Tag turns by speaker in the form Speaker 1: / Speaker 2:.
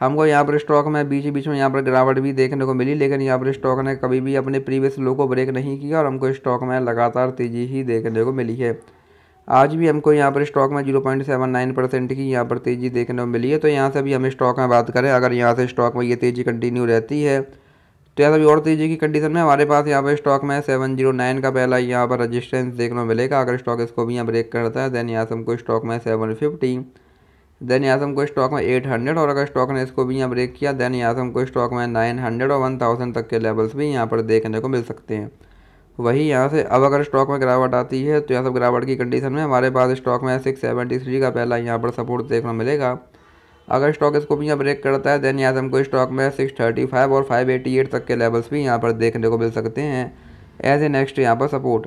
Speaker 1: हमको यहाँ पर स्टॉक में बीच बीच में यहाँ पर गिरावट भी देखने को मिली लेकिन यहाँ पर स्टॉक ने कभी भी अपने प्रीवियस लो को ब्रेक नहीं किया और हमको स्टॉक में लगातार तेज़ी ही देखने को मिली है आज भी हमको यहाँ पर स्टॉक में zero point seven nine percent की यहाँ पर तेज़ी देखने को मिली है तो यहाँ से भी हम स्टॉक में बात करें अगर यहाँ से स्टॉक में ये तेज़ी कंटिन्यू रहती है तो यहाँ से भी और तेज़ी की कंडीशन में हमारे पास यहाँ पर स्टॉक में सेवन जीरो नाइन का पहला यहाँ पर रजिस्टेंस देखने को मिलेगा अगर स्टॉक इसको भी यहाँ ब्रेक करता है देन यहाँ से हमको स्टॉक में सेवन फिफ्टी देन यहाँ से हमको स्टॉक में 800 और अगर स्टॉक ने इसको भी यहाँ ब्रेक किया देन यहाँ से हमको स्टॉक में 900 और 1000 तक के लेवल्स भी यहाँ पर देखने को मिल सकते हैं वही यहाँ से अब अगर स्टॉक में गिरावट आती है तो यहाँ सब गिरावट की कंडीशन में हमारे पास स्टॉक में सिक्स सेवेंटी थ्री का पहला यहाँ पर सपोर्ट देखने को मिलेगा अगर स्टॉक इसको भी यहाँ ब्रेक करता है देन यहाँ से हमको स्टॉक में सिक्स थर्टी फाइव और फाइव एटी एट तक के लेवल्स भी यहाँ पर देखने को मिल सकते हैं एज ए नेक्स्ट यहाँ पर सपोर्ट